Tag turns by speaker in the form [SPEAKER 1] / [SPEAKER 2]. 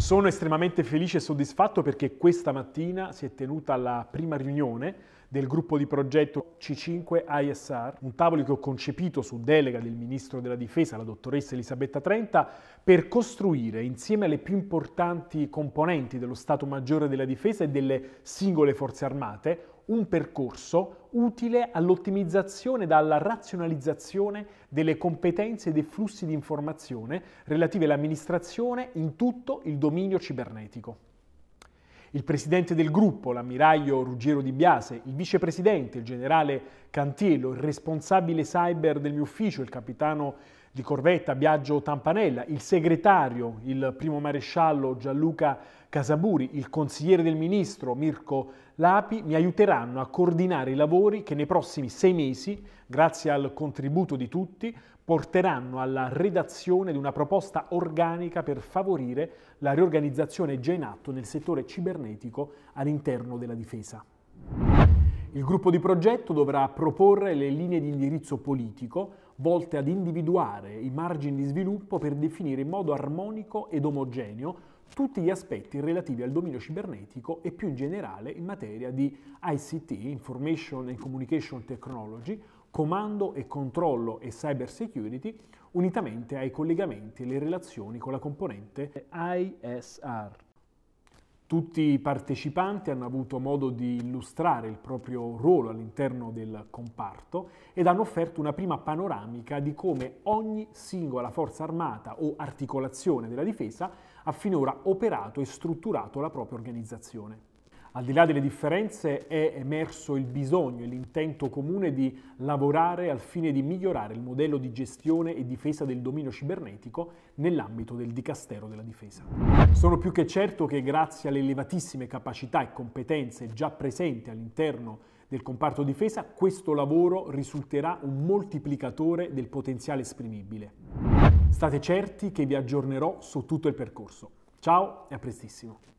[SPEAKER 1] Sono estremamente felice e soddisfatto perché questa mattina si è tenuta la prima riunione del gruppo di progetto C5 ISR, un tavolo che ho concepito su delega del Ministro della Difesa, la dottoressa Elisabetta Trenta, per costruire insieme alle più importanti componenti dello Stato Maggiore della Difesa e delle singole forze armate un percorso utile all'ottimizzazione e alla razionalizzazione delle competenze e dei flussi di informazione relative all'amministrazione in tutto il dominio cibernetico. Il presidente del gruppo, l'ammiraglio Ruggero Di Biase, il vicepresidente, il generale Cantiello, il responsabile cyber del mio ufficio, il capitano di corvetta Biagio Tampanella, il segretario, il primo maresciallo Gianluca Casaburi, il consigliere del ministro Mirko l'API mi aiuteranno a coordinare i lavori che nei prossimi sei mesi, grazie al contributo di tutti, porteranno alla redazione di una proposta organica per favorire la riorganizzazione già in atto nel settore cibernetico all'interno della difesa. Il gruppo di progetto dovrà proporre le linee di indirizzo politico volte ad individuare i margini di sviluppo per definire in modo armonico ed omogeneo tutti gli aspetti relativi al dominio cibernetico e più in generale in materia di ICT, Information and Communication Technology, comando e controllo e cyber security, unitamente ai collegamenti e le relazioni con la componente ISR. Tutti i partecipanti hanno avuto modo di illustrare il proprio ruolo all'interno del comparto ed hanno offerto una prima panoramica di come ogni singola forza armata o articolazione della difesa ha finora operato e strutturato la propria organizzazione. Al di là delle differenze è emerso il bisogno e l'intento comune di lavorare al fine di migliorare il modello di gestione e difesa del dominio cibernetico nell'ambito del Dicastero della Difesa. Sono più che certo che grazie alle elevatissime capacità e competenze già presenti all'interno del comparto difesa, questo lavoro risulterà un moltiplicatore del potenziale esprimibile. State certi che vi aggiornerò su tutto il percorso. Ciao e a prestissimo.